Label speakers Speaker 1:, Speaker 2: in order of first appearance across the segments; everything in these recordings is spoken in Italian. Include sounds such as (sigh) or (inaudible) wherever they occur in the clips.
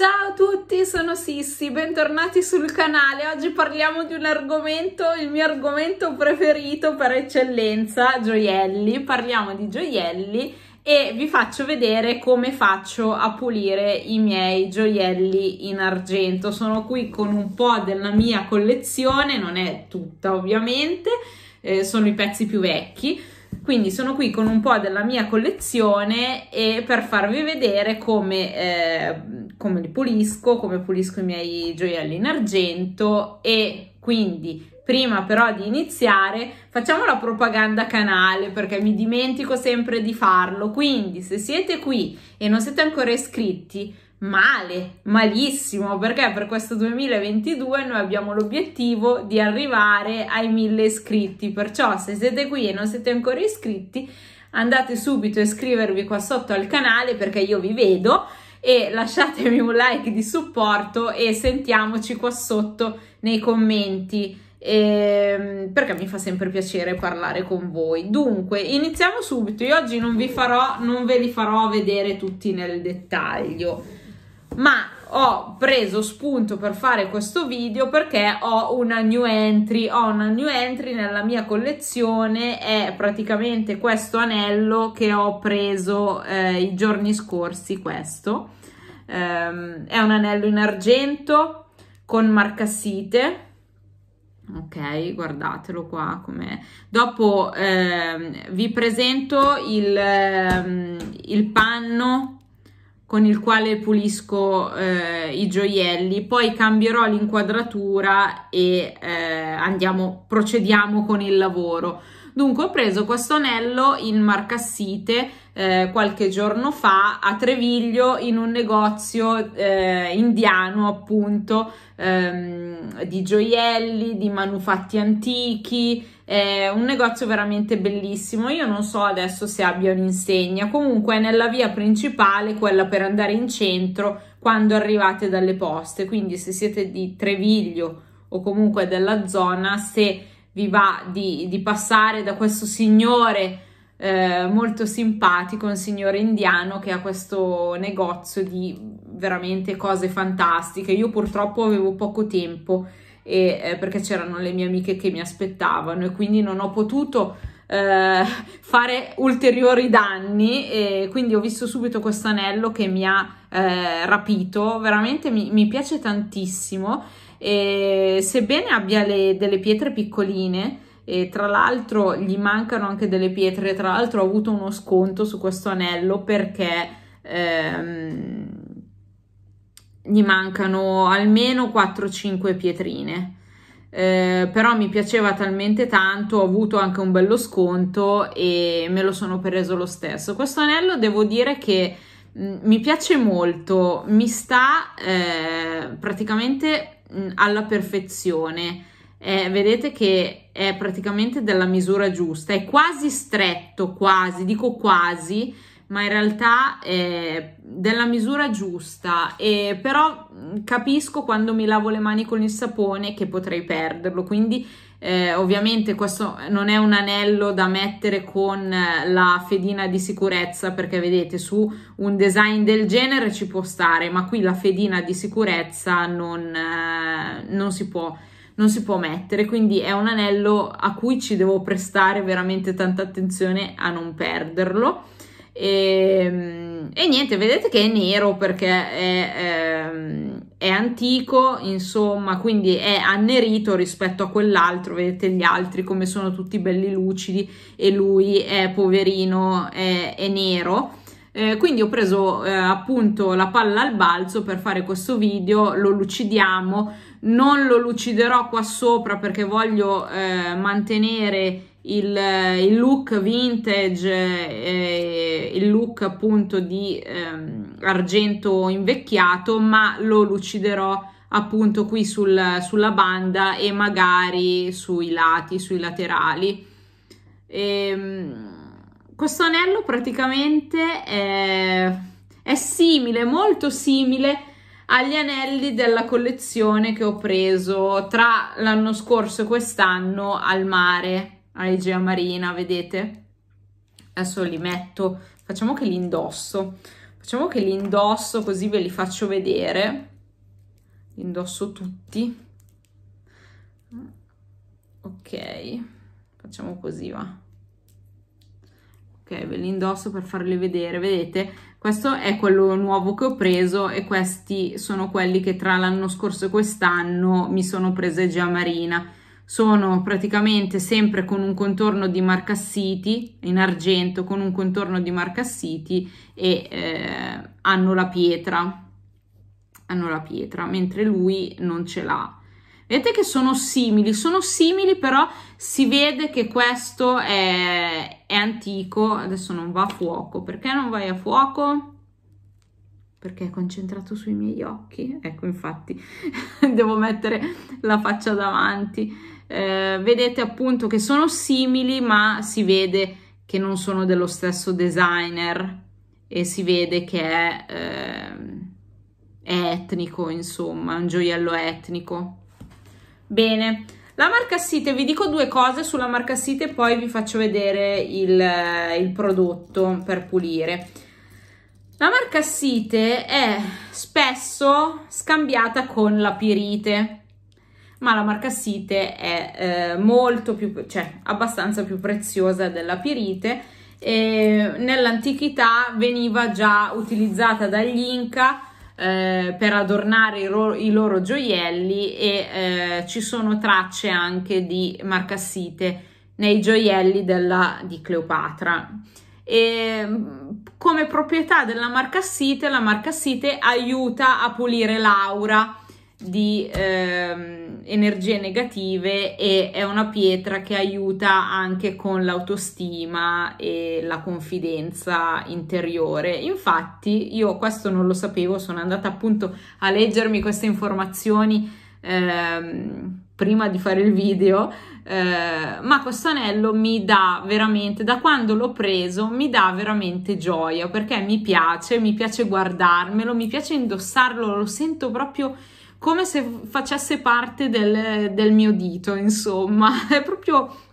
Speaker 1: Ciao a tutti, sono Sissi, bentornati sul canale. Oggi parliamo di un argomento, il mio argomento preferito per eccellenza, gioielli. Parliamo di gioielli e vi faccio vedere come faccio a pulire i miei gioielli in argento. Sono qui con un po' della mia collezione, non è tutta ovviamente, eh, sono i pezzi più vecchi. Quindi sono qui con un po' della mia collezione e per farvi vedere come... Eh, come li pulisco, come pulisco i miei gioielli in argento e quindi prima però di iniziare facciamo la propaganda canale perché mi dimentico sempre di farlo, quindi se siete qui e non siete ancora iscritti male, malissimo, perché per questo 2022 noi abbiamo l'obiettivo di arrivare ai 1000 iscritti, perciò se siete qui e non siete ancora iscritti andate subito a iscrivervi qua sotto al canale perché io vi vedo e lasciatemi un like di supporto e sentiamoci qua sotto nei commenti ehm, perché mi fa sempre piacere parlare con voi. Dunque, iniziamo subito. Io oggi non vi farò, non ve li farò vedere tutti nel dettaglio, ma ho preso spunto per fare questo video perché ho una new entry, ho una new entry nella mia collezione, è praticamente questo anello che ho preso eh, i giorni scorsi, questo. Um, è un anello in argento con marcassite, ok guardatelo qua come dopo ehm, vi presento il, ehm, il panno con il quale pulisco eh, i gioielli, poi cambierò l'inquadratura e eh, andiamo, procediamo con il lavoro. Dunque ho preso questo anello in Marcassite eh, qualche giorno fa a Treviglio in un negozio eh, indiano appunto ehm, di gioielli, di manufatti antichi, è un negozio veramente bellissimo. Io non so adesso se abbia un'insegna. Comunque è nella via principale, quella per andare in centro quando arrivate dalle poste. Quindi se siete di Treviglio o comunque della zona, se vi va di, di passare da questo signore eh, molto simpatico, un signore indiano che ha questo negozio di veramente cose fantastiche. Io purtroppo avevo poco tempo e, eh, perché c'erano le mie amiche che mi aspettavano e quindi non ho potuto eh, (laughs) fare ulteriori danni e quindi ho visto subito questo anello che mi ha eh, rapito, veramente mi, mi piace tantissimo e sebbene abbia le, delle pietre piccoline e tra l'altro gli mancano anche delle pietre, tra l'altro ho avuto uno sconto su questo anello perché ehm, gli mancano almeno 4-5 pietrine. Eh, però mi piaceva talmente tanto, ho avuto anche un bello sconto e me lo sono preso lo stesso. Questo anello devo dire che mm, mi piace molto, mi sta eh, praticamente mh, mm, alla perfezione. Eh, vedete che è praticamente della misura giusta, è quasi stretto, quasi, dico quasi, ma in realtà è della misura giusta. E però mm, capisco quando mi lavo le mani con il sapone che potrei perderlo, quindi eh, ovviamente questo non è un anello da mettere con eh, la fedina di sicurezza perché vedete su un design del genere ci può stare, ma qui la fedina di sicurezza non, eh, non si può non si può mettere, quindi è un anello a cui ci devo prestare veramente tanta attenzione a non perderlo. E, ehm, e, niente, vedete che è nero perché è, è, ehm, è, antico, insomma, quindi è annerito rispetto a quell'altro. Vedete gli altri come sono tutti belli lucidi e lui è poverino, è, è nero. Eh, quindi ho preso eh, appunto la palla al balzo per fare questo video, lo lucidiamo, non lo luciderò qua sopra perché voglio eh, mantenere il, eh, il look vintage, eh, il look appunto di ehm, argento invecchiato, ma lo luciderò appunto qui sul, sulla banda e magari sui lati, sui laterali. E, ehm, questo anello praticamente è, è simile, molto simile agli anelli della collezione che ho preso tra l'anno scorso e quest'anno al mare a Egea Marina, vedete? Adesso li metto, facciamo che li indosso, facciamo che li indosso così ve li faccio vedere, li indosso tutti, ok, facciamo così va. Ok, ve li indosso per farli vedere, vedete? Questo è quello nuovo che ho preso e questi sono quelli che tra l'anno scorso e quest'anno mi sono prese già Marina sono praticamente sempre con un contorno di marcassiti in argento con un contorno di marcassiti e eh, hanno la pietra hanno la pietra mentre lui non ce l'ha vedete che sono simili sono simili però si vede che questo è, è antico adesso non va a fuoco perché non vai a fuoco? perché è concentrato sui miei occhi ecco infatti (laughs) devo mettere la faccia davanti eh, vedete appunto che sono simili ma si vede che non sono dello stesso designer e si vede che è, eh, è etnico insomma, un gioiello etnico. Bene, la marca Site, vi dico due cose sulla marca Site e poi vi faccio vedere il, eh, il, prodotto per pulire. La marcassite è spesso scambiata con la Pirite ma la marcassite è eh, molto più, cioè abbastanza più preziosa della pirite. Nell'antichità veniva già utilizzata dagli Inca eh, per adornare i, ro- i, loro gioielli e eh, ci sono tracce anche di marcassite nei gioielli della, di Cleopatra. E mm, come proprietà della marcassite, la marcassite aiuta a pulire l'aura di ehm, energie negative e è una pietra che aiuta anche con l'autostima e la confidenza interiore. Infatti, io questo non lo sapevo, sono andata appunto a leggermi queste informazioni ehm, prima di fare il video, eh, ma questo anello mi dà veramente, da quando l'ho preso, mi dà veramente gioia perché mi piace, mi piace guardarmelo, mi piace indossarlo, lo sento proprio come se facesse parte del, del mio dito, insomma, (laughs) è proprio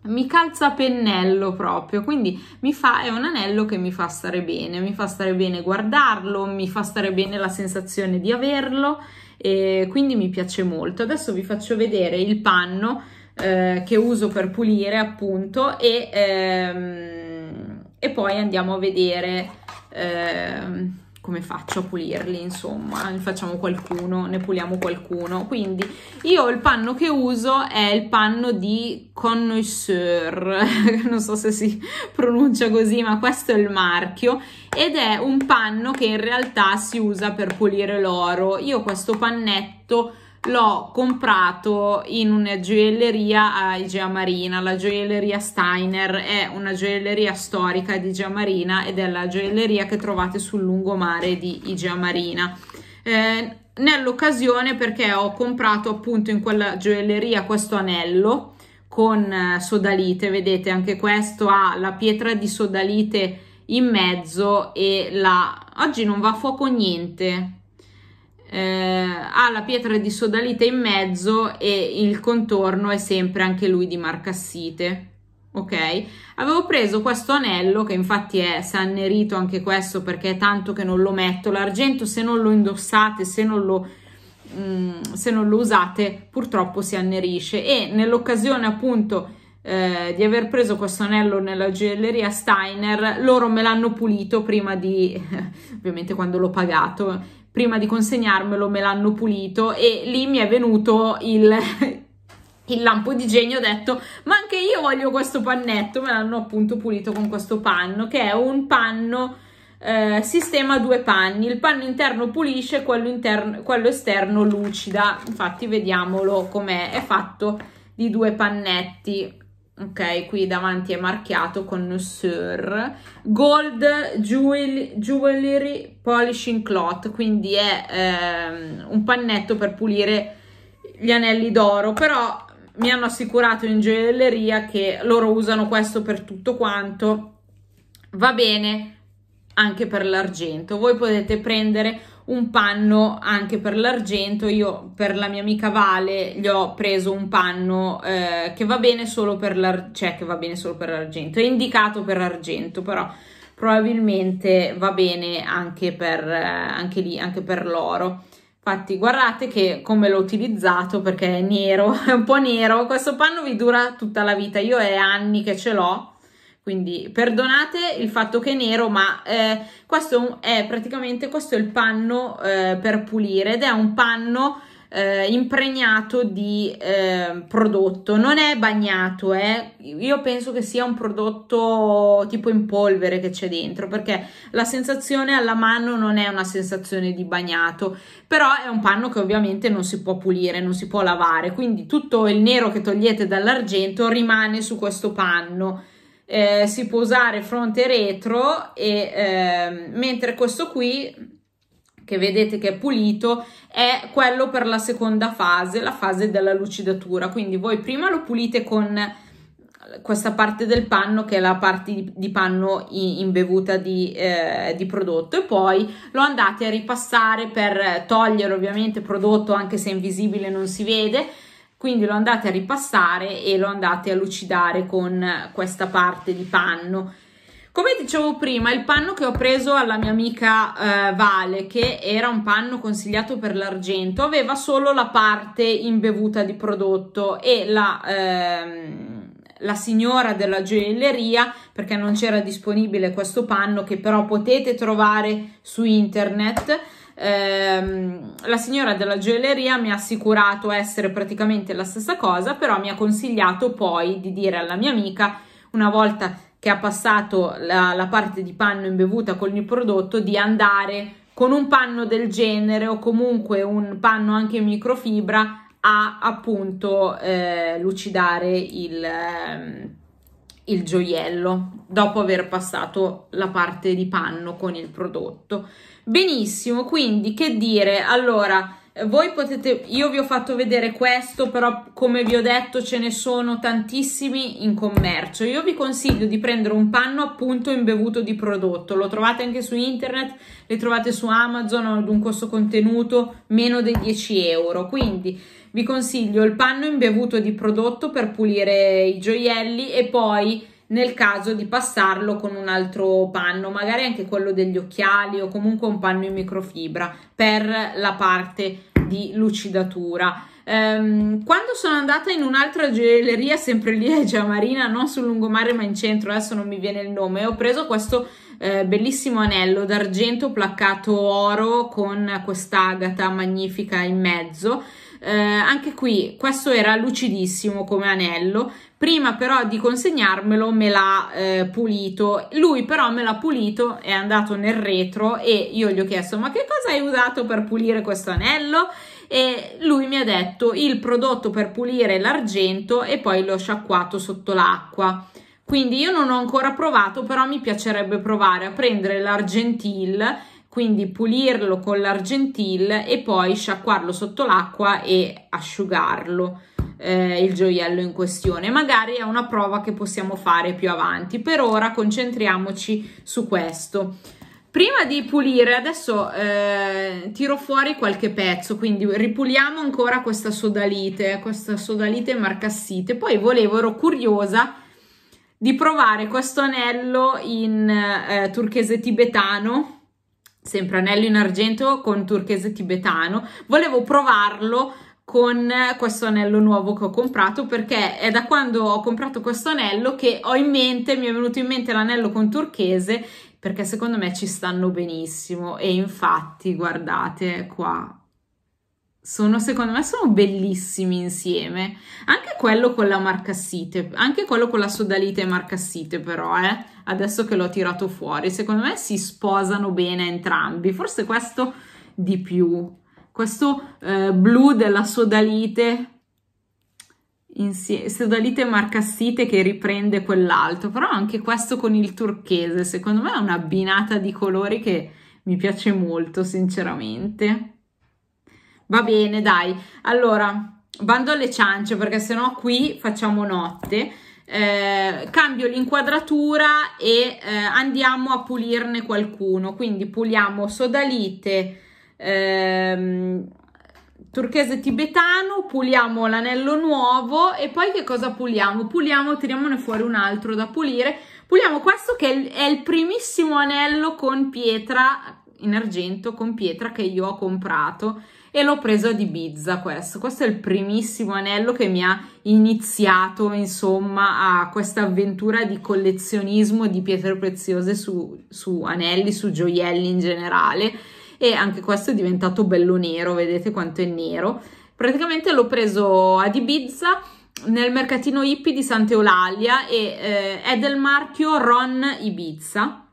Speaker 1: mi calza a pennello proprio, quindi mi fa, è un anello che mi fa stare bene, mi fa stare bene guardarlo, mi fa stare bene la sensazione di averlo e quindi mi piace molto. Adesso vi faccio vedere il panno eh, che uso per pulire appunto e, ehm, e poi andiamo a vedere... Ehm, come faccio a pulirli, insomma, ne facciamo qualcuno, ne puliamo qualcuno. Quindi io il panno che uso è il panno di Connoisseur, (laughs) non so se si pronuncia così, ma questo è il marchio ed è un panno che in realtà si usa per pulire l'oro. Io questo pannetto l'ho comprato in una gioielleria a Igea Marina, la gioielleria Steiner è una gioielleria storica di Igea Marina ed è la gioielleria che trovate sul lungomare di Igea Marina. Eh, nell'occasione perché ho comprato appunto in quella gioielleria questo anello con eh, sodalite, vedete anche questo ha la pietra di sodalite in mezzo e la... oggi non va a fuoco niente, eh, ha la pietra di sodalite in mezzo e il contorno è sempre anche lui di marcassite ok avevo preso questo anello che infatti è sannerito anche questo perché è tanto che non lo metto l'argento se non lo indossate se non lo mm, se non lo usate purtroppo si annerisce e nell'occasione appunto eh, di aver preso questo anello nella gioielleria Steiner loro me l'hanno pulito prima di (laughs) ovviamente quando l'ho pagato prima di consegnarmelo me l'hanno pulito e lì mi è venuto il, (laughs) il lampo di genio ho detto ma anche io voglio questo pannetto me l'hanno appunto pulito con questo panno che è un panno eh, sistema due panni il panno interno pulisce quello, interno, quello esterno lucida infatti vediamolo com'è è fatto di due pannetti ok? Qui davanti è marchiato con connoisseur, gold jewel, jewelry polishing cloth, quindi è ehm, un pannetto per pulire gli anelli d'oro, però mi hanno assicurato in gioielleria che loro usano questo per tutto quanto, va bene anche per l'argento, voi potete prendere un panno anche per l'argento. Io per la mia amica Vale gli ho preso un panno eh, che va bene solo per l'argento, cioè che va bene solo per l'argento, è indicato per argento, però probabilmente va bene anche per, eh, anche lì, anche per l'oro. Infatti guardate che come l'ho utilizzato perché è nero, (laughs) è un po' nero, questo panno vi dura tutta la vita, io è anni che ce l'ho quindi perdonate il fatto che è nero, ma eh, questo è praticamente questo è il panno eh, per pulire ed è un panno eh, impregnato di eh, prodotto, non è bagnato, eh. io penso che sia un prodotto tipo in polvere che c'è dentro perché la sensazione alla mano non è una sensazione di bagnato, però è un panno che ovviamente non si può pulire, non si può lavare, quindi tutto il nero che togliete dall'argento rimane su questo panno eh, si può usare fronte e retro e eh, mentre questo qui che vedete che è pulito è quello per la seconda fase la fase della lucidatura quindi voi prima lo pulite con questa parte del panno che è la parte di panno imbevuta di, eh, di, prodotto e poi lo andate a ripassare per togliere ovviamente prodotto anche se invisibile non si vede quindi lo andate a ripassare e lo andate a lucidare con questa parte di panno. Come dicevo prima, il panno che ho preso alla mia amica eh, Vale, che era un panno consigliato per l'argento, aveva solo la parte imbevuta di prodotto e la... Ehm, la signora della gioielleria perché non c'era disponibile questo panno che però potete trovare su internet. Ehm, la signora della gioielleria mi ha assicurato essere praticamente la stessa cosa, però mi ha consigliato poi di dire alla mia amica una volta che ha passato la, la parte di panno imbevuta con il prodotto di andare con un panno del genere o comunque un panno anche in microfibra a appunto eh, lucidare il, ehm, il gioiello dopo aver passato la parte di panno con il prodotto. Benissimo, quindi che dire? Allora, voi potete, io vi ho fatto vedere questo, però come vi ho detto ce ne sono tantissimi in commercio. Io vi consiglio di prendere un panno appunto imbevuto di prodotto, lo trovate anche su internet, le trovate su Amazon ad un costo contenuto meno dei 10 euro. Quindi vi consiglio il panno imbevuto di prodotto per pulire i gioielli e poi nel caso di passarlo con un altro panno, magari anche quello degli occhiali o comunque un panno in microfibra per la parte di lucidatura. Ehm, quando sono andata in un'altra gioielleria, sempre lì a Giamarina, non sul lungomare ma in centro, adesso non mi viene il nome, ho preso questo eh, bellissimo anello d'argento placcato oro con quest'agata magnifica in mezzo eh, anche qui questo era lucidissimo come anello prima però di consegnarmelo me l'ha eh, pulito lui però me l'ha pulito è andato nel retro e io gli ho chiesto ma che cosa hai usato per pulire questo anello e lui mi ha detto il prodotto per pulire l'argento e poi l'ho sciacquato sotto l'acqua quindi io non ho ancora provato però mi piacerebbe provare a prendere l'argentil quindi pulirlo con l'argentil e poi sciacquarlo sotto l'acqua e asciugarlo eh, il gioiello in questione magari è una prova che possiamo fare più avanti per ora concentriamoci su questo prima di pulire adesso eh, tiro fuori qualche pezzo quindi ripuliamo ancora questa sodalite questa sodalite marcassite poi volevo ero curiosa di provare questo anello in eh, turchese tibetano sempre anello in argento con turchese tibetano. Volevo provarlo con questo anello nuovo che ho comprato perché è da quando ho comprato questo anello che ho in mente, mi è venuto in mente l'anello con turchese perché secondo me ci stanno benissimo e infatti guardate qua sono, secondo me, sono bellissimi insieme. Anche quello con la marca Site, anche quello con la sodalite marca Site, però, eh, adesso che l'ho tirato fuori, secondo me si sposano bene entrambi. Forse questo di più. Questo eh, blu della sodalite insieme, sodalite marca Site che riprende quell'altro, però anche questo con il turchese, secondo me è una binata di colori che mi piace molto, sinceramente. Va bene, dai. Allora, bando alle ciance perché sennò qui facciamo notte. Eh, cambio l'inquadratura e eh, andiamo a pulirne qualcuno. Quindi puliamo sodalite, ehm, turchese tibetano, puliamo l'anello nuovo e poi che cosa puliamo? Puliamo, tiriamone fuori un altro da pulire. Puliamo questo che è il primissimo anello con pietra in argento con pietra che io ho comprato e l'ho preso ad Ibiza questo. Questo è il primissimo anello che mi ha iniziato insomma a questa avventura di collezionismo di pietre preziose su, su anelli, su gioielli in generale e anche questo è diventato bello nero, vedete quanto è nero. Praticamente l'ho preso ad Ibiza nel mercatino hippie di Sant'Eulalia e eh, è del marchio Ron Ibiza.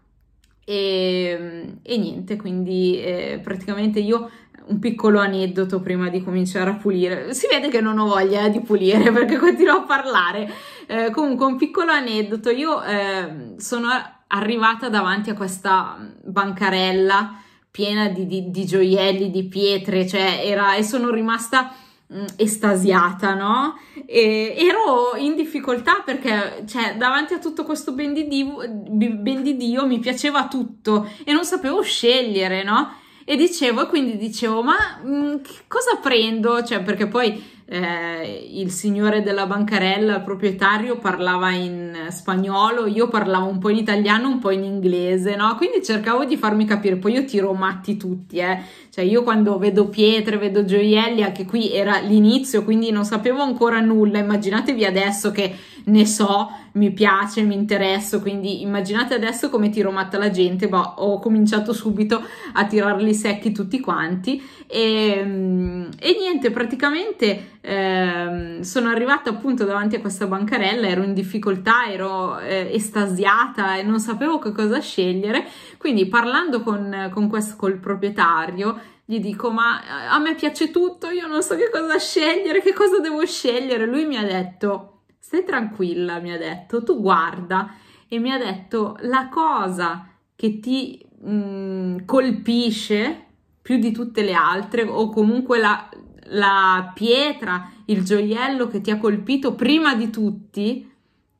Speaker 1: E, e niente, quindi eh, praticamente io un piccolo aneddoto prima di cominciare a pulire. Si vede che non ho voglia eh, di pulire (laughs) perché continuo a parlare. Eh, comunque, un piccolo aneddoto. Io eh, sono arrivata davanti a questa bancarella piena di, di, di gioielli, di pietre, cioè era, e sono rimasta mm, estasiata, no? E ero in difficoltà perché, cioè, davanti a tutto questo ben di, Dio, ben di Dio mi piaceva tutto e non sapevo scegliere, no? E dicevo, quindi dicevo, ma mh, mm, cosa prendo? Cioè, perché poi eh, il signore della bancarella, il proprietario, parlava in spagnolo, io parlavo un po' in italiano, un po' in inglese, no? Quindi cercavo di farmi capire, poi io tiro matti tutti, eh? Cioè io quando vedo pietre, vedo gioielli, anche qui era l'inizio, quindi non sapevo ancora nulla, immaginatevi adesso che ne so, mi piace, mi interesso, quindi immaginate adesso come tiro matta la gente, boh, ho cominciato subito a tirarli secchi tutti quanti e, mm, e niente, praticamente eh, sono arrivata appunto davanti a questa bancarella, ero in difficoltà, ero eh, estasiata e non sapevo che cosa scegliere, quindi parlando con, con questo, col proprietario, gli dico ma eh, a me piace tutto, io non so che cosa scegliere, che cosa devo scegliere, lui mi ha detto stai tranquilla, mi ha detto, tu guarda e mi ha detto la cosa che ti mh, mm, colpisce più di tutte le altre o comunque la, la pietra, il gioiello che ti ha colpito prima di tutti,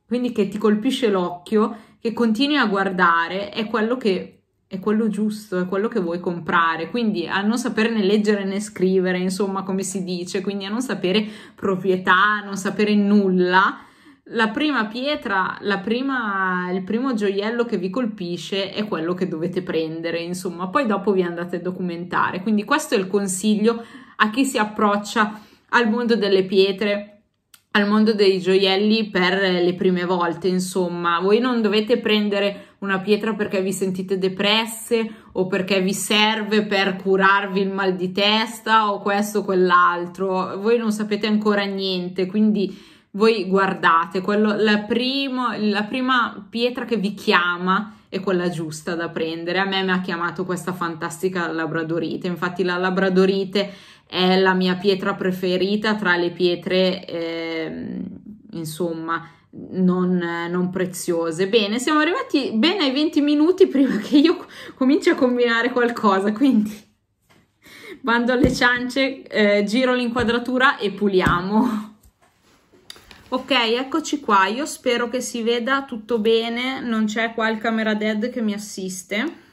Speaker 1: quindi che ti colpisce l'occhio, che continui a guardare, è quello che è quello giusto, è quello che vuoi comprare, quindi a non saperne leggere né scrivere, insomma, come si dice, quindi a non sapere proprietà, a non sapere nulla, la prima pietra, la prima, il primo gioiello che vi colpisce è quello che dovete prendere, insomma, poi dopo vi andate a documentare. Quindi questo è il consiglio a chi si approccia al mondo delle pietre al mondo dei gioielli per le prime volte, insomma, voi non dovete prendere una pietra perché vi sentite depresse o perché vi serve per curarvi il mal di testa o questo o quell'altro, voi non sapete ancora niente, quindi voi guardate, quello, la, primo, la prima pietra che vi chiama è quella giusta da prendere. A me mi ha chiamato questa fantastica labradorite, infatti la labradorite è la mia pietra preferita tra le pietre, eh, insomma, non, non, preziose. Bene, siamo arrivati bene ai 20 minuti prima che io cominci a combinare qualcosa, quindi bando (laughs) alle ciance, eh, giro l'inquadratura e puliamo. Ok, eccoci qua, io spero che si veda tutto bene, non c'è qua il camera dead che mi assiste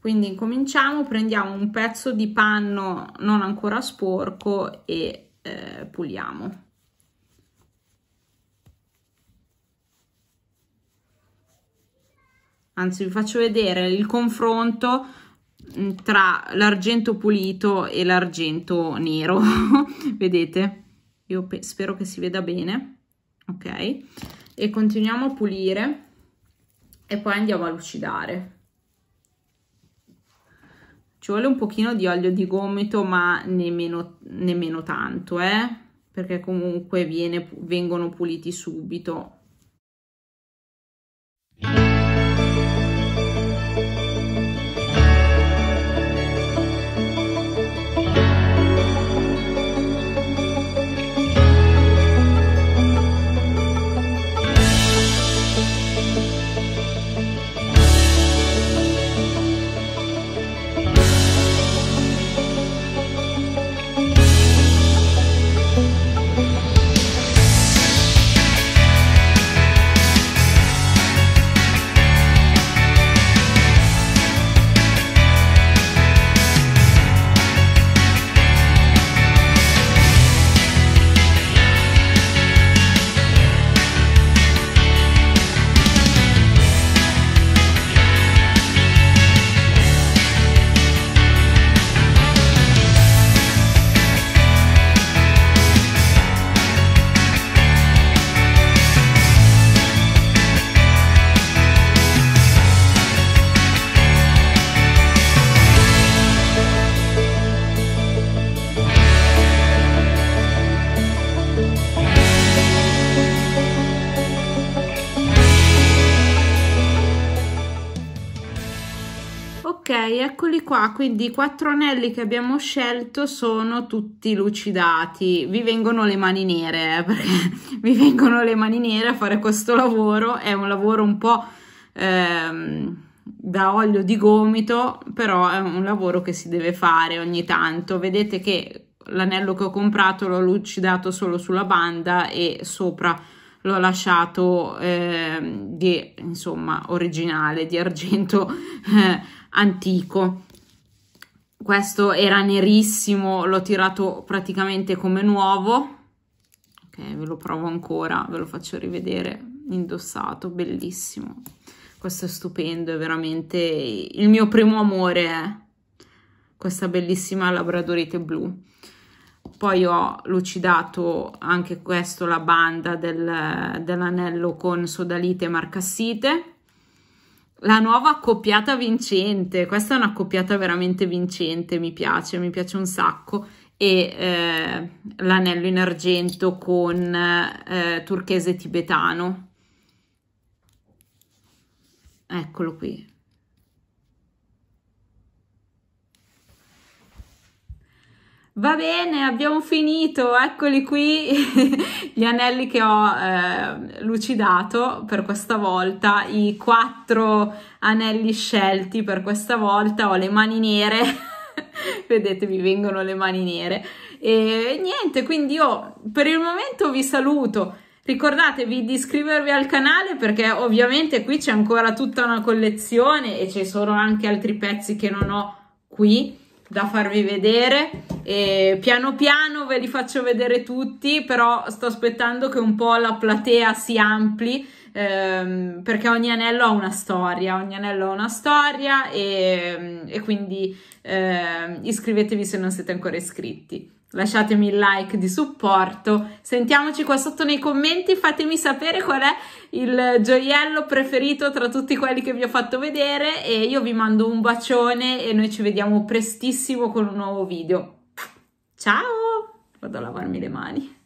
Speaker 1: quindi incominciamo prendiamo un pezzo di panno non ancora sporco e eh, puliamo anzi vi faccio vedere il confronto mm, tra l'argento pulito e l'argento nero (laughs) vedete io spero che si veda bene ok e continuiamo a pulire e poi andiamo a lucidare ci vuole un pochino di olio di gomito ma nemmeno, nemmeno tanto eh? perché comunque viene, vengono puliti subito qua quindi i quattro anelli che abbiamo scelto sono tutti lucidati vi vengono le mani nere eh, perché (laughs) vi vengono le mani nere a fare questo lavoro è un lavoro un po' ehm, da olio di gomito però è un lavoro che si deve fare ogni tanto vedete che l'anello che ho comprato l'ho lucidato solo sulla banda e sopra l'ho lasciato eh, di insomma originale di argento (laughs) eh, antico questo era nerissimo, l'ho tirato praticamente come nuovo. Ok, ve lo provo ancora, ve lo faccio rivedere indossato, bellissimo. Questo è stupendo, è veramente il mio primo amore è eh. questa bellissima labradorite blu. Poi ho lucidato anche questo, la banda del, dell'anello con sodalite e marcassite la nuova accoppiata vincente, questa è una accoppiata veramente vincente, mi piace, mi piace un sacco e eh, l'anello in argento con eh, turchese tibetano. Eccolo qui, Va bene, abbiamo finito, eccoli qui (laughs) gli anelli che ho eh, lucidato per questa volta, i quattro anelli scelti per questa volta, ho le mani nere, (laughs) vedete mi vengono le mani nere e niente, quindi io per il momento vi saluto. Ricordatevi di iscrivervi al canale perché ovviamente qui c'è ancora tutta una collezione e ci sono anche altri pezzi che non ho qui da farvi vedere e piano piano ve li faccio vedere tutti però sto aspettando che un po' la platea si ampli ehm, perché ogni anello ha una storia ogni anello ha una storia e, e quindi eh, iscrivetevi se non siete ancora iscritti lasciatemi il like di supporto, sentiamoci qua sotto nei commenti, fatemi sapere qual è il gioiello preferito tra tutti quelli che vi ho fatto vedere e io vi mando un bacione e noi ci vediamo prestissimo con un nuovo video. Ciao! Vado a lavarmi le mani.